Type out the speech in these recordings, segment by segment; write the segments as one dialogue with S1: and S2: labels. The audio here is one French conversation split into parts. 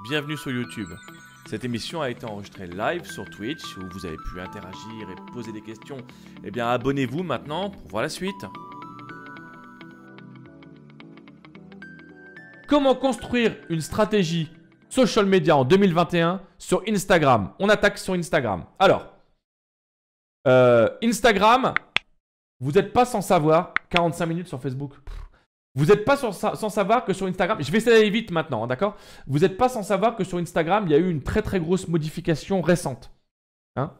S1: bienvenue sur YouTube. Cette émission a été enregistrée live sur Twitch où vous avez pu interagir et poser des questions. Eh bien abonnez-vous maintenant pour voir la suite. Comment construire une stratégie social media en 2021 sur Instagram On attaque sur Instagram. Alors, euh, Instagram, vous n'êtes pas sans savoir 45 minutes sur Facebook. Vous n'êtes pas sans, savoir que sur Instagram, je vais essayer d'aller vite maintenant, hein, d'accord Vous n'êtes pas sans savoir que sur Instagram, il y a eu une très très grosse modification récente. Hein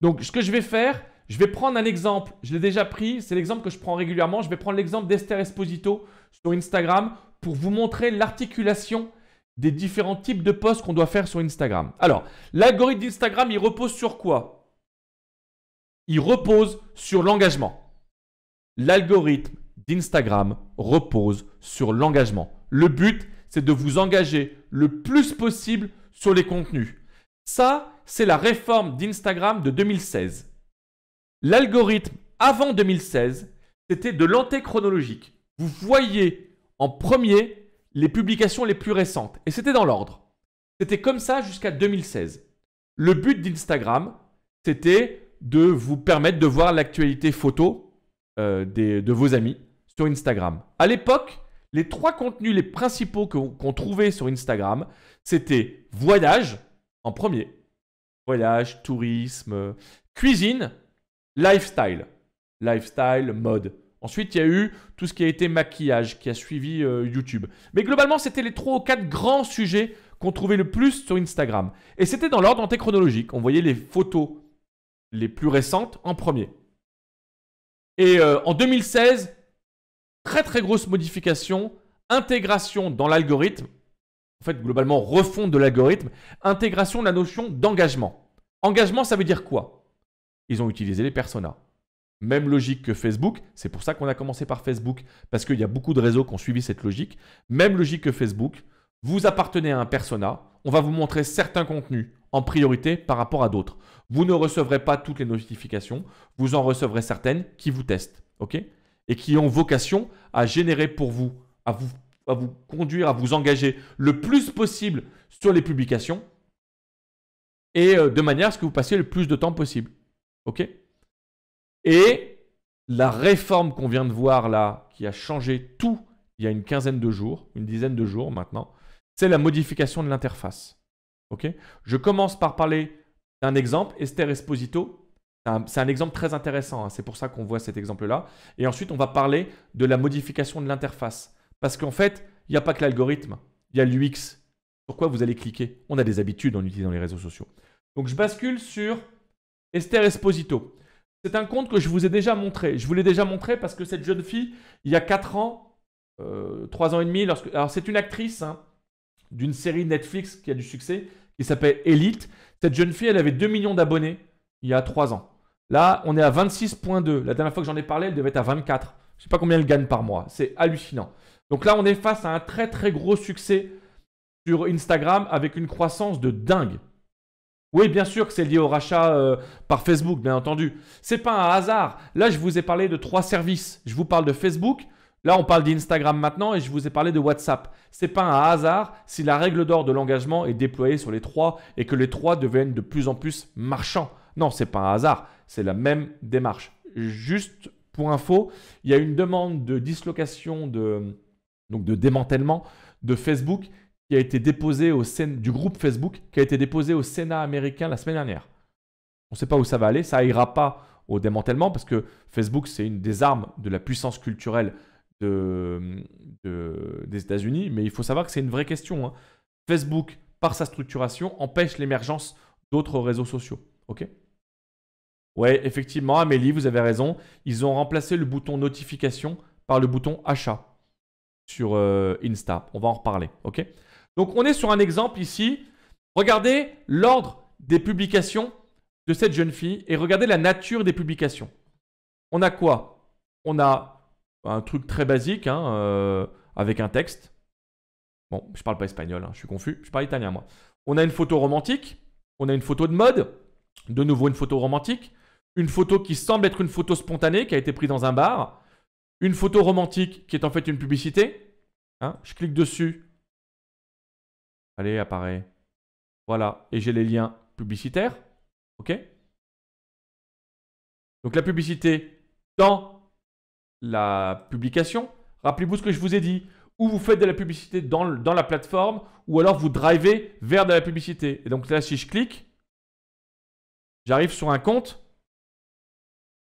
S1: Donc ce que je vais faire, je vais prendre un exemple. Je l'ai déjà pris, c'est l'exemple que je prends régulièrement. Je vais prendre l'exemple d'Esther Esposito sur Instagram pour vous montrer l'articulation des différents types de posts qu'on doit faire sur Instagram. Alors, l'algorithme d'Instagram, il repose sur quoi Il repose sur l'engagement. L'algorithme Instagram repose sur l'engagement. Le but, c'est de vous engager le plus possible sur les contenus. Ça, c'est la réforme d'Instagram de 2016. L'algorithme avant 2016, c'était de l'antéchronologique. Vous voyez en premier les publications les plus récentes. Et c'était dans l'ordre. C'était comme ça jusqu'à 2016. Le but d'Instagram, c'était de vous permettre de voir l'actualité photo euh, de vos amis sur Instagram. À l'époque, les trois contenus les principaux qu'on trouvait sur Instagram, c'était voyage en premier, voyage, tourisme, cuisine, lifestyle, lifestyle, mode. Ensuite, il y a eu tout ce qui a été maquillage qui a suivi euh, YouTube. Mais globalement, c'était les trois ou quatre grands sujets qu'on trouvait le plus sur Instagram. Et c'était dans l'ordre antéchronologique. On voyait les photos les plus récentes en premier. Et euh, en 2016, très très grosse modification, intégration dans l'algorithme, en fait globalement refonte de l'algorithme, intégration de la notion d'engagement. Engagement, ça veut dire quoi Ils ont utilisé les personas. Même logique que Facebook, c'est pour ça qu'on a commencé par Facebook, parce qu'il y a beaucoup de réseaux qui ont suivi cette logique. Même logique que Facebook, vous appartenez à un persona, on va vous montrer certains contenus en priorité par rapport à d'autres. Vous ne recevrez pas toutes les notifications, vous en recevrez certaines qui vous testent. OK et qui ont vocation à générer pour vous, à vous, conduire, à vous engager le plus possible sur les publications et euh, de manière à ce que vous passiez le plus de temps possible. OK Et la réforme qu'on vient de voir là, qui a changé tout il y a une quinzaine de jours, une dizaine de jours maintenant, c'est la modification de l'interface. OK Je commence par parler d'un exemple, Esther Esposito, c'est un, exemple très intéressant, hein. c'est pour ça qu'on voit cet exemple-là. Et ensuite, on va parler de la modification de l'interface. Parce qu'en fait, il n'y a pas que l'algorithme, il y a l'UX. Pourquoi vous allez cliquer On a des habitudes en utilisant les réseaux sociaux. Donc je bascule sur Esther Esposito. C'est un compte que je vous ai déjà montré. Je vous l'ai déjà montré parce que cette jeune fille, il y a 4 ans, euh, trois 3 ans et demi, lorsque... alors c'est une actrice hein, d'une série Netflix qui a du succès, qui s'appelle Elite. Cette jeune fille, elle avait 2 millions d'abonnés il y a 3 ans. Là, on est à 26.2. La dernière fois que j'en ai parlé, elle devait être à 24. Je ne sais pas combien elle gagne par mois. C'est hallucinant. Donc là, on est face à un très très gros succès sur Instagram avec une croissance de dingue. Oui, bien sûr que c'est lié au rachat euh, par Facebook, bien entendu. C'est pas un hasard. Là, je vous ai parlé de trois services. Je vous parle de Facebook. Là, on parle d'Instagram maintenant et je vous ai parlé de WhatsApp. C'est pas un hasard si la règle d'or de l'engagement est déployée sur les trois et que les trois deviennent de plus en plus marchands. Non, c'est pas un hasard. C'est la même démarche. Juste pour info, il y a une demande de dislocation, de, donc de démantèlement de Facebook qui a été déposée au du groupe Facebook qui a été déposé au Sénat américain la semaine dernière. On ne sait pas où ça va aller, ça ira pas au démantèlement parce que Facebook c'est une des armes de la puissance culturelle des États-Unis, mais il faut savoir que c'est une vraie question. Hein. Facebook, par sa structuration, empêche l'émergence d'autres réseaux sociaux. ok Ouais, effectivement, Amélie, vous avez raison. Ils ont remplacé le bouton notification par le bouton achat sur euh, Insta. On va en reparler. OK Donc, on est sur un exemple ici. Regardez l'ordre des publications de cette jeune fille et regardez la nature des publications. On a quoi On a un truc très basique hein, euh, avec un texte. Bon, je parle pas espagnol, hein, je suis confus, je parle italien moi. On a une photo romantique, on a une photo de mode, de nouveau une photo romantique, une photo qui semble être une photo spontanée qui a été prise dans un bar, une photo romantique qui est en fait une publicité. Hein je clique dessus. Allez, apparaît. Voilà, et j'ai les liens publicitaires. OK Donc la publicité dans la publication. Rappelez-vous ce que je vous ai dit. Ou vous faites de la publicité dans la plateforme, ou alors vous drivez vers de la publicité. Et donc là, si je clique, j'arrive sur un compte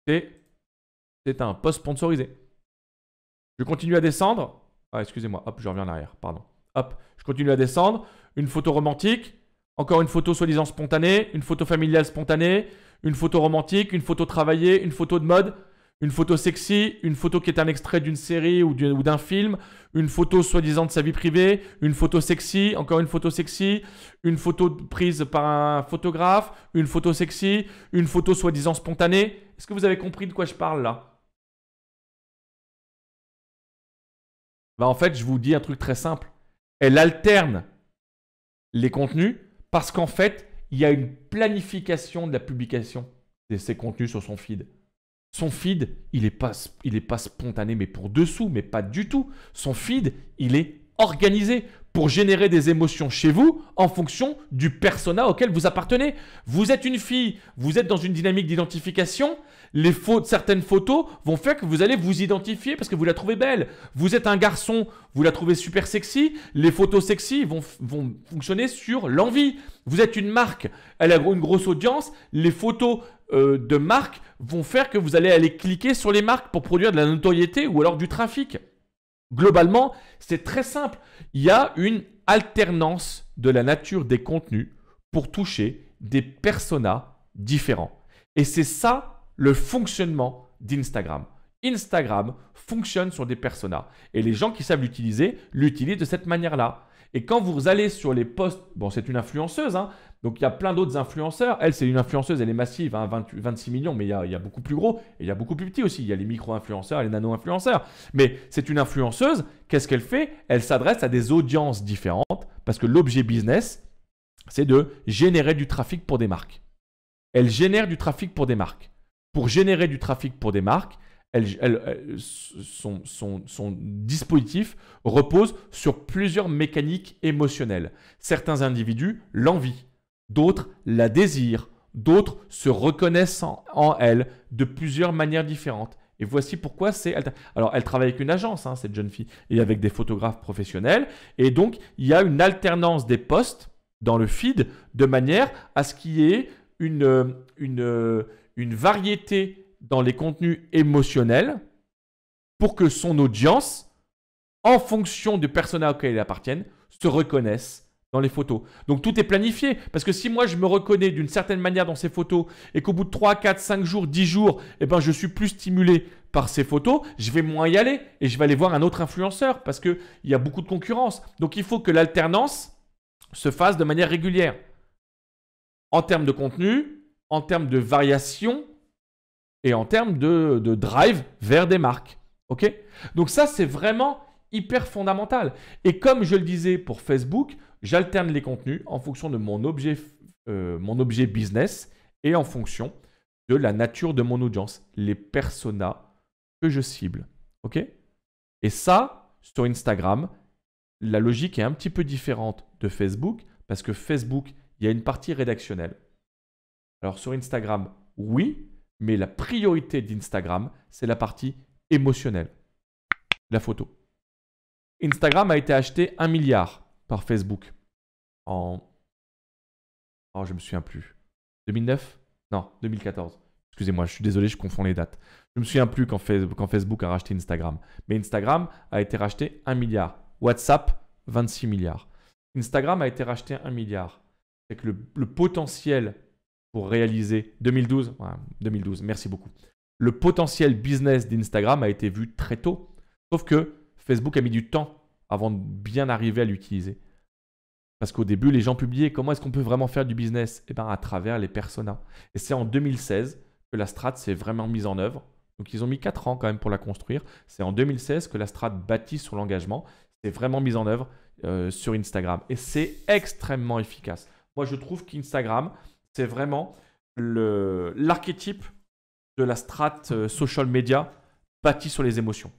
S1: c'est un post sponsorisé. Je continue à descendre. Ah, excusez-moi. Hop, je reviens en arrière. Pardon. Hop, je continue à descendre. Une photo romantique. Encore une photo soi-disant spontanée. Une photo familiale spontanée. Une photo romantique. Une photo travaillée. Une photo de mode une photo sexy, une photo qui est un extrait d'une série ou d'un film, une photo soi-disant de sa vie privée, une photo sexy, encore une photo sexy, une photo prise par un photographe, une photo sexy, une photo soi-disant spontanée. Est-ce que vous avez compris de quoi je parle là bah, en fait, je vous dis un truc très simple. Elle alterne les contenus parce qu'en fait, il y a une planification de la publication de ces contenus sur son feed. Son feed, il n'est pas, il est pas spontané, mais pour dessous, mais pas du tout. Son feed, il est organisé pour générer des émotions chez vous en fonction du persona auquel vous appartenez. Vous êtes une fille, vous êtes dans une dynamique d'identification. Les certaines photos vont faire que vous allez vous identifier parce que vous la trouvez belle. Vous êtes un garçon, vous la trouvez super sexy. Les photos sexy vont, vont fonctionner sur l'envie. Vous êtes une marque, elle a une grosse audience. Les photos euh, de marques vont faire que vous allez aller cliquer sur les marques pour produire de la notoriété ou alors du trafic. Globalement, c'est très simple. Il y a une alternance de la nature des contenus pour toucher des personas différents. Et c'est ça le fonctionnement d'Instagram. Instagram fonctionne sur des personas. Et les gens qui savent l'utiliser, l'utilisent de cette manière-là. Et quand vous allez sur les posts, bon c'est une influenceuse, hein, donc il y a plein d'autres influenceurs. Elle, c'est une influenceuse, elle est massive, 26 hein, millions, mais il y, a, beaucoup plus gros et il y a beaucoup plus petit aussi. Il y a les micro-influenceurs et les nano-influenceurs. Mais c'est une influenceuse, qu'est-ce qu'elle fait Elle s'adresse à des audiences différentes parce que l'objet business, c'est de générer du trafic pour des marques. Elle génère du trafic pour des marques. Pour générer du trafic pour des marques, son, son, dispositif repose sur plusieurs mécaniques émotionnelles. Certains individus, l'envient. D'autres la désirent, d'autres se reconnaissent en, elle de plusieurs manières différentes. Et voici pourquoi c'est... Alors, elle travaille avec une agence, hein, cette jeune fille, et avec des photographes professionnels. Et donc, il y a une alternance des postes dans le feed de manière à ce qu'il y ait une, variété dans les contenus émotionnels pour que son audience, en fonction du personnage auquel elle appartient, se reconnaisse dans les photos. Donc tout est planifié, parce que si moi je me reconnais d'une certaine manière dans ces photos, et qu'au bout de 3, 4, 5 jours, 10 jours, eh ben, je suis plus stimulé par ces photos, je vais moins y aller, et je vais aller voir un autre influenceur, parce qu'il y a beaucoup de concurrence. Donc il faut que l'alternance se fasse de manière régulière. En termes de contenu, en termes de variation, et en termes de, de drive vers des marques. ok Donc ça, c'est vraiment hyper fondamental. Et comme je le disais pour Facebook, J'alterne les contenus en fonction de euh, mon objet, business et en fonction de la nature de mon audience, les personas que je cible. Et ça, sur Instagram, la logique est un petit peu différente de Facebook parce que Facebook, il y a une partie rédactionnelle. Alors sur Instagram, oui, mais la priorité d'Instagram, c'est la partie émotionnelle, la photo. Instagram a été acheté un milliard. Facebook en. Oh, je me souviens plus. 2009 Non, 2014. Excusez-moi, je suis désolé, je confonds les dates. Je me souviens plus quand, Facebook a racheté Instagram. Mais Instagram a été racheté 1 milliard. WhatsApp, 26 milliards. Instagram a été racheté 1 milliard. C'est le, potentiel pour réaliser 2012, 2012, merci beaucoup. Le potentiel business d'Instagram a été vu très tôt. Sauf que Facebook a mis du temps avant de bien arriver à l'utiliser. Parce qu'au début, les gens publiaient comment est-ce qu'on peut vraiment faire du business Eh bien, à travers les personas. Et c'est en 2016 que la strat s'est vraiment mise en œuvre. Donc, ils ont mis 4 ans quand même pour la construire. C'est en 2016 que la strat bâtie sur l'engagement C'est vraiment mise en œuvre euh, sur Instagram. Et c'est extrêmement efficace. Moi, je trouve qu'Instagram, c'est vraiment l'archétype de la strat euh, social media bâtie sur les émotions.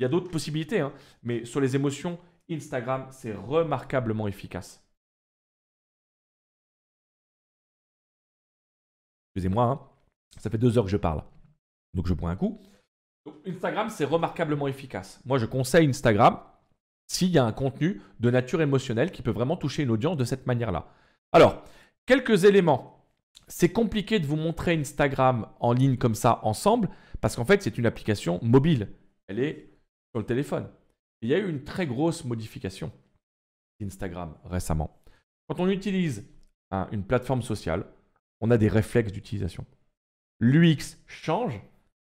S1: Il y a d'autres possibilités, hein, mais sur les émotions Instagram, c'est remarquablement efficace. Excusez-moi, hein. ça fait deux heures que je parle. Donc je prends un coup. Instagram, c'est remarquablement efficace. Moi, je conseille Instagram s'il y a un contenu de nature émotionnelle qui peut vraiment toucher une audience de cette manière-là. Alors, quelques éléments. C'est compliqué de vous montrer Instagram en ligne comme ça ensemble parce qu'en fait, c'est une application mobile. Elle est sur le téléphone. Il y a eu une très grosse modification d'Instagram récemment. Quand on utilise une plateforme sociale, on a des réflexes d'utilisation. L'UX change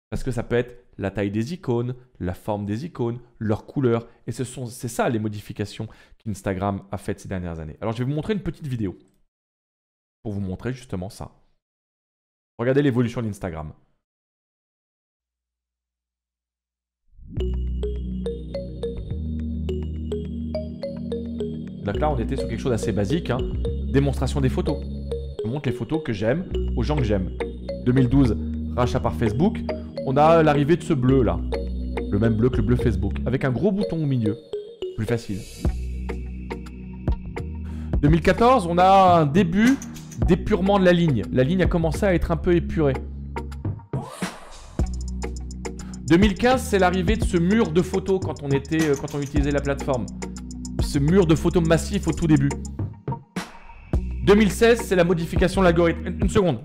S1: parce que ça peut être la taille des icônes, la forme des icônes, leurs couleurs. Et ce sont, c'est ça les modifications qu'Instagram a faites ces dernières années. Alors je vais vous montrer une petite vidéo pour vous montrer justement ça. Regardez l'évolution d'Instagram. là, on était sur quelque chose d'assez basique, hein. démonstration des photos. Je montre les photos que j'aime aux gens que j'aime. 2012, rachat par Facebook, on a l'arrivée de ce bleu là. Le même bleu que le bleu Facebook, avec un gros bouton au milieu. Plus facile. 2014, on a un début d'épurement de la ligne. La ligne a commencé à être un peu épurée. 2015, c'est l'arrivée de ce mur de photos quand on, était, euh, quand on utilisait la plateforme ce mur de photos massif au tout début. 2016, c'est la modification de l'algorithme. Une, seconde.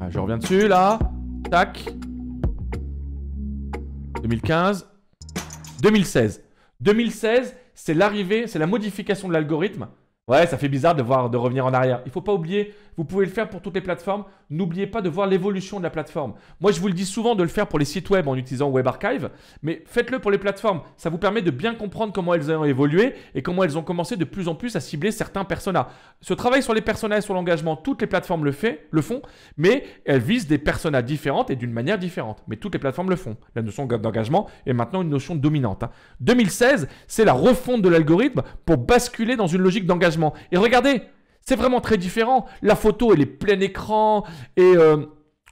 S1: Ah, je reviens dessus, là. Tac. 2015. 2016. 2016, c'est l'arrivée, c'est la modification de l'algorithme. Ouais, ça fait bizarre de voir de revenir en arrière. Il faut pas oublier vous pouvez le faire pour toutes les plateformes. N'oubliez pas de voir l'évolution de la plateforme. Moi, je vous le dis souvent de le faire pour les sites web en utilisant Web Archive, mais faites-le pour les plateformes. Ça vous permet de bien comprendre comment elles ont évolué et comment elles ont commencé de plus en plus à cibler certains personas. Ce travail sur les personas et sur l'engagement, toutes les plateformes le, fait, le font, mais elles visent des personas différentes et d'une manière différente. Mais toutes les plateformes le font. La notion d'engagement est maintenant une notion dominante. 2016, hein. c'est la refonte de l'algorithme pour basculer dans une logique d'engagement. Et regardez, c'est vraiment très différent. La photo, elle est plein écran et, euh,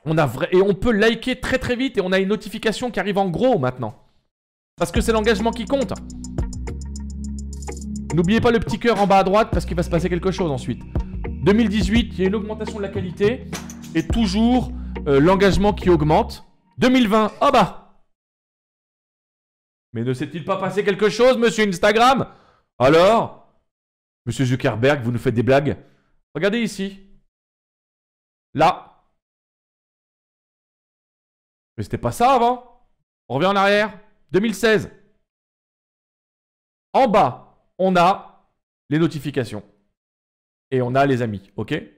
S1: on a et on peut liker très très vite et on a une notification qui arrive en gros maintenant. Parce que c'est l'engagement qui compte. N'oubliez pas le petit cœur en bas à droite parce qu'il va se passer quelque chose ensuite. 2018, il y a une augmentation de la qualité et toujours euh, l'engagement qui augmente. 2020, oh ah bah Mais ne s'est-il pas passé quelque chose, monsieur Instagram Alors Monsieur Zuckerberg, vous nous faites des blagues Regardez ici. Là. Mais c'était pas ça avant. On revient en arrière. 2016. En bas, on a les notifications. Et on a les amis, ok Les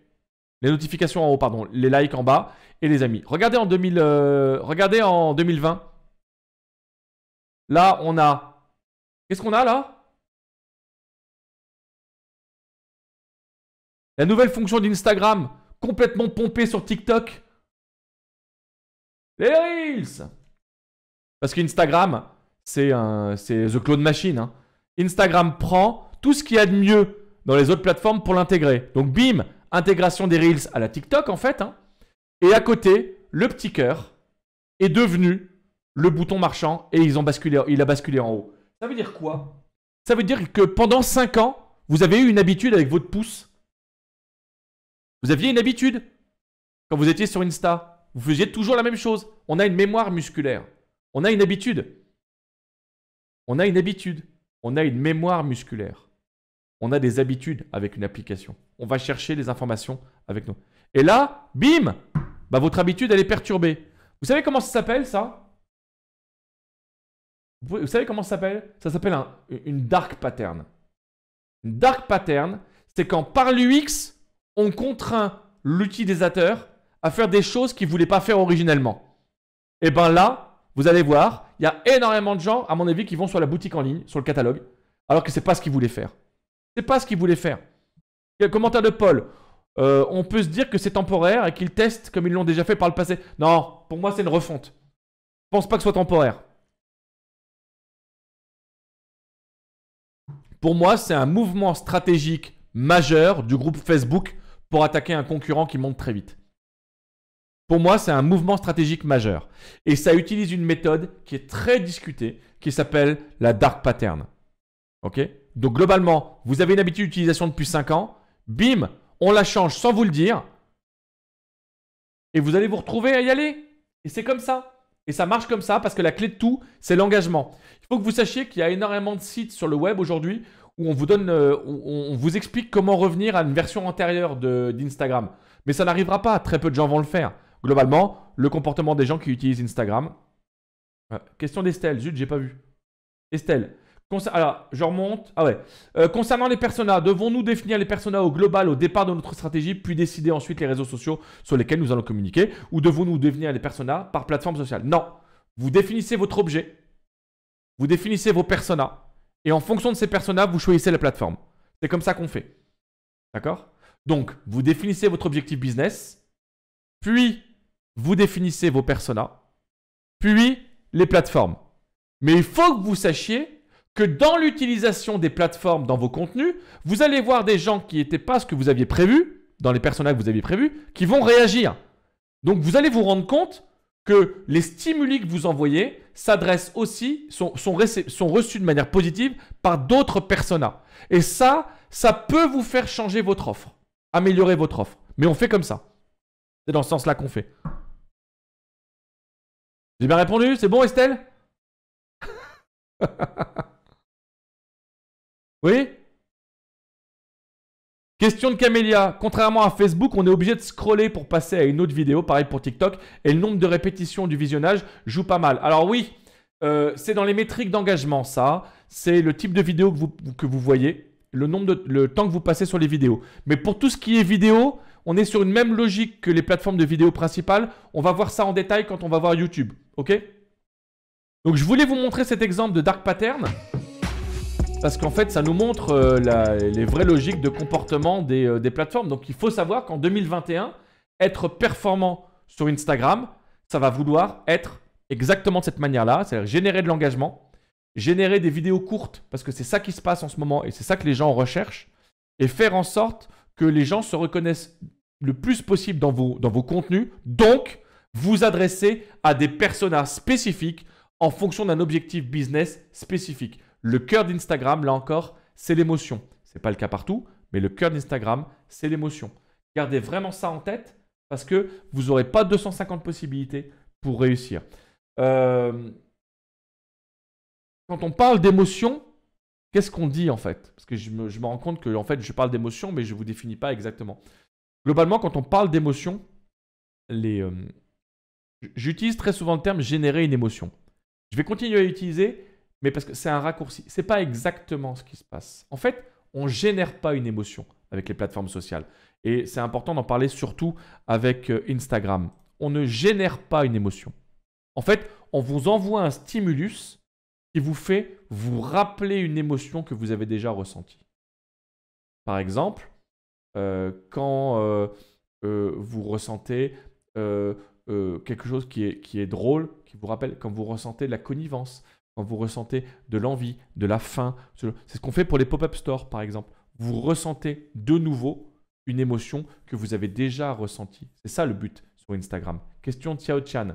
S1: notifications en haut, pardon. Les likes en bas et les amis. Regardez en, 2000, euh, regardez en 2020. Là, on a... Qu'est-ce qu'on a là La nouvelle fonction d'Instagram, complètement pompée sur TikTok. Les Reels Parce qu'Instagram, c'est The Clone Machine. Hein. Instagram prend tout ce qu'il y a de mieux dans les autres plateformes pour l'intégrer. Donc bim, intégration des Reels à la TikTok en fait. Hein. Et à côté, le petit cœur est devenu le bouton marchand et ils ont basculé, il a basculé en haut. Ça veut dire quoi Ça veut dire que pendant 5 ans, vous avez eu une habitude avec votre pouce vous aviez une habitude quand vous étiez sur Insta. Vous faisiez toujours la même chose. On a une mémoire musculaire. On a une habitude. On a une habitude. On a une mémoire musculaire. On a des habitudes avec une application. On va chercher des informations avec nous. Et là, bim bah, Votre habitude, elle est perturbée. Vous savez comment ça s'appelle ça vous, savez comment ça s'appelle Ça s'appelle une dark pattern. Une dark pattern, c'est quand par l'UX, on contraint l'utilisateur à faire des choses qu'il ne voulait pas faire originellement. Et eh bien là, vous allez voir, il y a énormément de gens, à mon avis, qui vont sur la boutique en ligne, sur le catalogue, alors que ce n'est pas ce qu'ils voulaient faire. Ce n'est pas ce qu'ils voulaient faire. Quel commentaire de Paul. Euh, on peut se dire que c'est temporaire et qu'ils testent comme ils l'ont déjà fait par le passé. Non, pour moi, c'est une refonte. Je pense pas que ce soit temporaire. Pour moi, c'est un mouvement stratégique majeur du groupe Facebook pour attaquer un concurrent qui monte très vite. Pour moi, c'est un mouvement stratégique majeur. Et ça utilise une méthode qui est très discutée, qui s'appelle la dark pattern. Donc globalement, vous avez une habitude d'utilisation depuis 5 ans, bim, on la change sans vous le dire, et vous allez vous retrouver à y aller. Et c'est comme ça. Et ça marche comme ça parce que la clé de tout, c'est l'engagement. Il faut que vous sachiez qu'il y a énormément de sites sur le web aujourd'hui où on vous donne, euh, on, vous explique comment revenir à une version antérieure d'Instagram. Mais ça n'arrivera pas, très peu de gens vont le faire. Globalement, le comportement des gens qui utilisent Instagram. Euh, question d'Estelle, zut, j'ai pas vu. Estelle, alors, je remonte. Ah ouais. Euh, concernant les personas, devons-nous définir les personas au global au départ de notre stratégie, puis décider ensuite les réseaux sociaux sur lesquels nous allons communiquer, ou devons-nous définir les personas par plateforme sociale Non. Vous définissez votre objet, vous définissez vos personas, et en fonction de ces personas, vous choisissez la plateforme. C'est comme ça qu'on fait. D'accord Donc, vous définissez votre objectif business, puis vous définissez vos personas, puis les plateformes. Mais il faut que vous sachiez que dans l'utilisation des plateformes dans vos contenus, vous allez voir des gens qui n'étaient pas ce que vous aviez prévu, dans les personas que vous aviez prévus, qui vont réagir. Donc vous allez vous rendre compte que les stimuli que vous envoyez s'adressent aussi, sont, sont, reçus de manière positive par d'autres personas. Et ça, ça peut vous faire changer votre offre, améliorer votre offre. Mais on fait comme ça. C'est dans ce sens-là qu'on fait. J'ai bien répondu C'est bon, Estelle Oui Question de Camélia. Contrairement à Facebook, on est obligé de scroller pour passer à une autre vidéo, pareil pour TikTok, et le nombre de répétitions du visionnage joue pas mal. Alors oui, euh, c'est dans les métriques d'engagement ça, c'est le type de vidéo que vous, que vous voyez, le, nombre de, le temps que vous passez sur les vidéos. Mais pour tout ce qui est vidéo, on est sur une même logique que les plateformes de vidéos principales. On va voir ça en détail quand on va voir YouTube, ok Donc je voulais vous montrer cet exemple de Dark Pattern parce qu'en fait, ça nous montre euh, les vraies logiques de comportement euh, des, plateformes. Donc, il faut savoir qu'en 2021, être performant sur Instagram, ça va vouloir être exactement de cette manière-là, c'est-à-dire générer de l'engagement, générer des vidéos courtes, parce que c'est ça qui se passe en ce moment et c'est ça que les gens recherchent, et faire en sorte que les gens se reconnaissent le plus possible dans vos, dans vos contenus, donc vous adresser à des personnages spécifiques en fonction d'un objectif business spécifique. Le cœur d'Instagram, là encore, c'est l'émotion. Ce n'est pas le cas partout, mais le cœur d'Instagram, c'est l'émotion. Gardez vraiment ça en tête parce que vous n'aurez pas 250 possibilités pour réussir. Euh, quand on parle d'émotion, qu'est-ce qu'on dit en fait Parce que je me, rends compte que en fait, je parle d'émotion, mais je ne vous définis pas exactement. Globalement, quand on parle d'émotion, euh, J'utilise très souvent le terme générer une émotion. Je vais continuer à utiliser mais parce que c'est un raccourci. Ce n'est pas exactement ce qui se passe. En fait, on ne génère pas une émotion avec les plateformes sociales. Et c'est important d'en parler surtout avec euh, Instagram. On ne génère pas une émotion. En fait, on vous envoie un stimulus qui vous fait vous rappeler une émotion que vous avez déjà ressentie. Par exemple, euh, quand euh, vous ressentez quelque chose qui est, qui est drôle, qui vous rappelle, quand vous ressentez la connivence, quand vous ressentez de l'envie, de la faim. C'est ce qu'on fait pour les pop-up stores, par exemple. Vous ressentez de nouveau une émotion que vous avez déjà ressentie. C'est ça le but sur Instagram. Question Tiao Chan.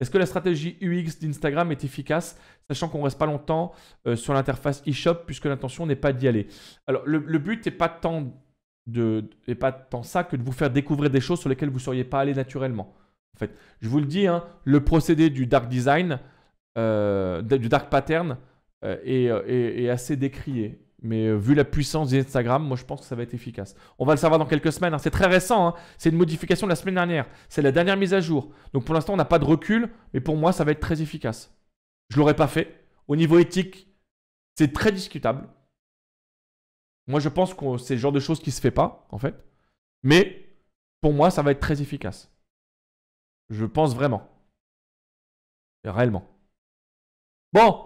S1: Est-ce que la stratégie UX d'Instagram est efficace, sachant qu'on ne reste pas longtemps euh, sur l'interface eShop puisque l'intention n'est pas d'y aller Alors, le, but n'est pas tant pas tant ça que de vous faire découvrir des choses sur lesquelles vous ne seriez pas allé naturellement. En fait, je vous le dis, hein, le procédé du dark design, euh, du dark pattern est, euh, euh, assez décrié. Mais vu la puissance d'Instagram, moi je pense que ça va être efficace. On va le savoir dans quelques semaines. Hein. C'est très récent. Hein. C'est une modification de la semaine dernière. C'est la dernière mise à jour. Donc pour l'instant, on n'a pas de recul. Mais pour moi, ça va être très efficace. Je l'aurais pas fait. Au niveau éthique, c'est très discutable. Moi, je pense que c'est le genre de choses qui se fait pas, en fait. Mais pour moi, ça va être très efficace. Je pense vraiment. Réellement. Bon,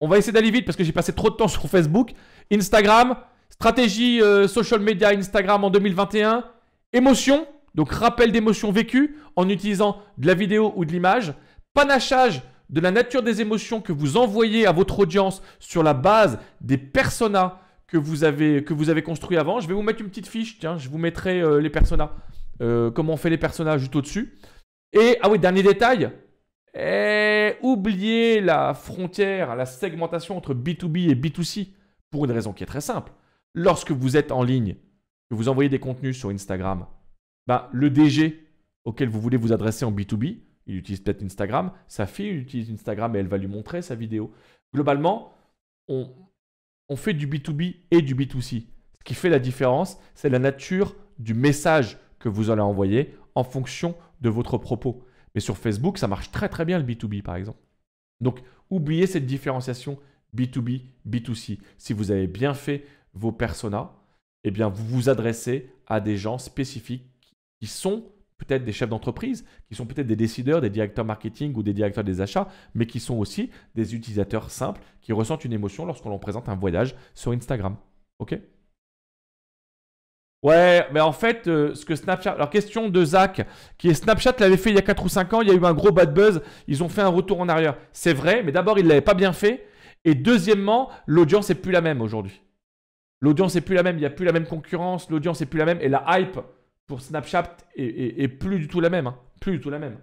S1: on va essayer d'aller vite parce que j'ai passé trop de temps sur Facebook. Instagram, stratégie euh, social media Instagram en 2021. Émotion, donc rappel d'émotions vécues en utilisant de la vidéo ou de l'image. Panachage de la nature des émotions que vous envoyez à votre audience sur la base des personas que vous avez, que vous avez construits avant. Je vais vous mettre une petite fiche, tiens, je vous mettrai euh, les personas, euh, comment on fait les personas juste au-dessus. Et, ah oui, dernier détail, et eh, oubliez la frontière, la segmentation entre B2B et B2C pour une raison qui est très simple. Lorsque vous êtes en ligne, que vous envoyez des contenus sur Instagram, bah, le DG auquel vous voulez vous adresser en B2B, il utilise peut-être Instagram, sa fille utilise Instagram et elle va lui montrer sa vidéo. Globalement, on, on fait du B2B et du B2C. Ce qui fait la différence, c'est la nature du message que vous allez envoyer en fonction de votre propos. Mais sur Facebook, ça marche très très bien le B2B par exemple. Donc oubliez cette différenciation B2B, B2C. Si vous avez bien fait vos personas, eh bien vous vous adressez à des gens spécifiques qui sont peut-être des chefs d'entreprise, qui sont peut-être des décideurs, des directeurs marketing ou des directeurs des achats, mais qui sont aussi des utilisateurs simples qui ressentent une émotion lorsqu'on leur présente un voyage sur Instagram. OK Ouais, mais en fait, euh, ce que Snapchat. Alors, question de Zach, qui est Snapchat l'avait fait il y a 4 ou 5 ans, il y a eu un gros bad buzz, ils ont fait un retour en arrière. C'est vrai, mais d'abord, ils ne l'avaient pas bien fait. Et deuxièmement, l'audience n'est plus la même aujourd'hui. L'audience n'est plus la même, il n'y a plus la même concurrence, l'audience n'est plus la même, et la hype pour Snapchat est, plus du tout la même. Hein. Plus du tout la même.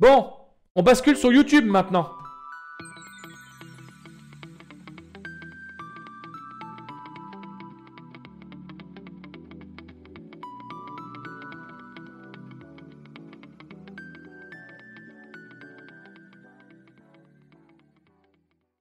S1: Bon, on bascule sur YouTube maintenant.